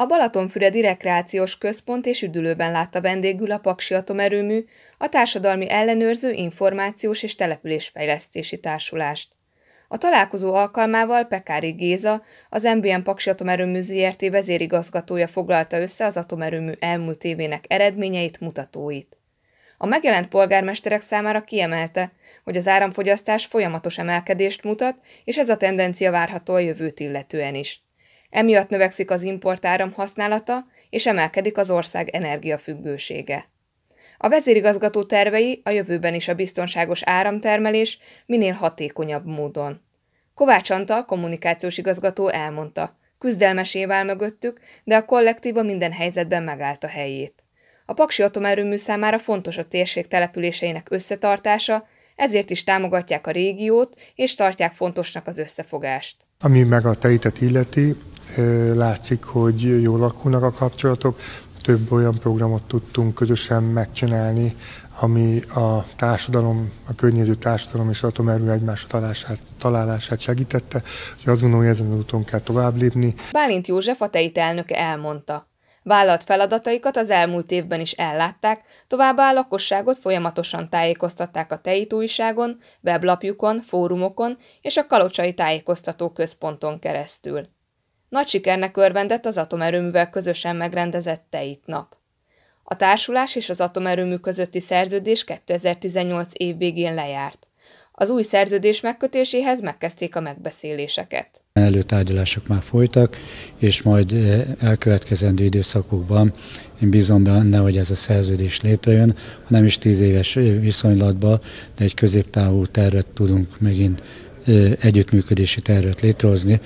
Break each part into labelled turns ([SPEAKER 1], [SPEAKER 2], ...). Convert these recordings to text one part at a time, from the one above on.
[SPEAKER 1] A Balatonfüredi Rekreációs Központ és üdülőben látta vendégül a Paksi Atomerőmű, a Társadalmi Ellenőrző Információs és Településfejlesztési Társulást. A találkozó alkalmával Pekári Géza, az MBM Paksi Atomerőmű ZRT vezérigazgatója foglalta össze az atomerőmű elmúlt évének eredményeit, mutatóit. A megjelent polgármesterek számára kiemelte, hogy az áramfogyasztás folyamatos emelkedést mutat, és ez a tendencia várható a jövőt illetően is. Emiatt növekszik az importáram használata, és emelkedik az ország energiafüggősége. A vezérigazgató tervei a jövőben is a biztonságos áramtermelés minél hatékonyabb módon. Kovács Antal kommunikációs igazgató elmondta, küzdelmesé vál mögöttük, de a kollektíva minden helyzetben megállt a helyét. A Paksi atomerőmű számára fontos a térség településeinek összetartása, ezért is támogatják a régiót és tartják fontosnak az összefogást.
[SPEAKER 2] Ami meg a tejtet illeti, látszik, hogy jól lakulnak a kapcsolatok. Több olyan programot tudtunk közösen megcsinálni, ami a társadalom, a környező társadalom és atomerő egymás találását, találását segítette, hogy azt gondolom, hogy ezen az úton kell tovább lépni.
[SPEAKER 1] Bálint József, a TEIT elnöke elmondta. Vállalt feladataikat az elmúlt évben is ellátták, továbbá a lakosságot folyamatosan tájékoztatták a TEIT újságon, weblapjukon, fórumokon és a Kalocsai Tájékoztató Központon keresztül. Nagy sikernek örvendett az atomerőművel közösen megrendezett Teit nap. A társulás és az atomerőmű közötti szerződés 2018 év végén lejárt. Az új szerződés megkötéséhez megkezdték a megbeszéléseket.
[SPEAKER 3] Előtárgyalások már folytak, és majd eh, elkövetkezendő időszakokban én bízom benne, hogy ez a szerződés létrejön, ha nem is tíz éves eh, viszonylatban, de egy középtávú tervet tudunk megint együttműködési tervet létrehozni,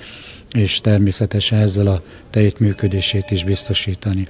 [SPEAKER 3] és természetesen ezzel a tejét működését is biztosítani.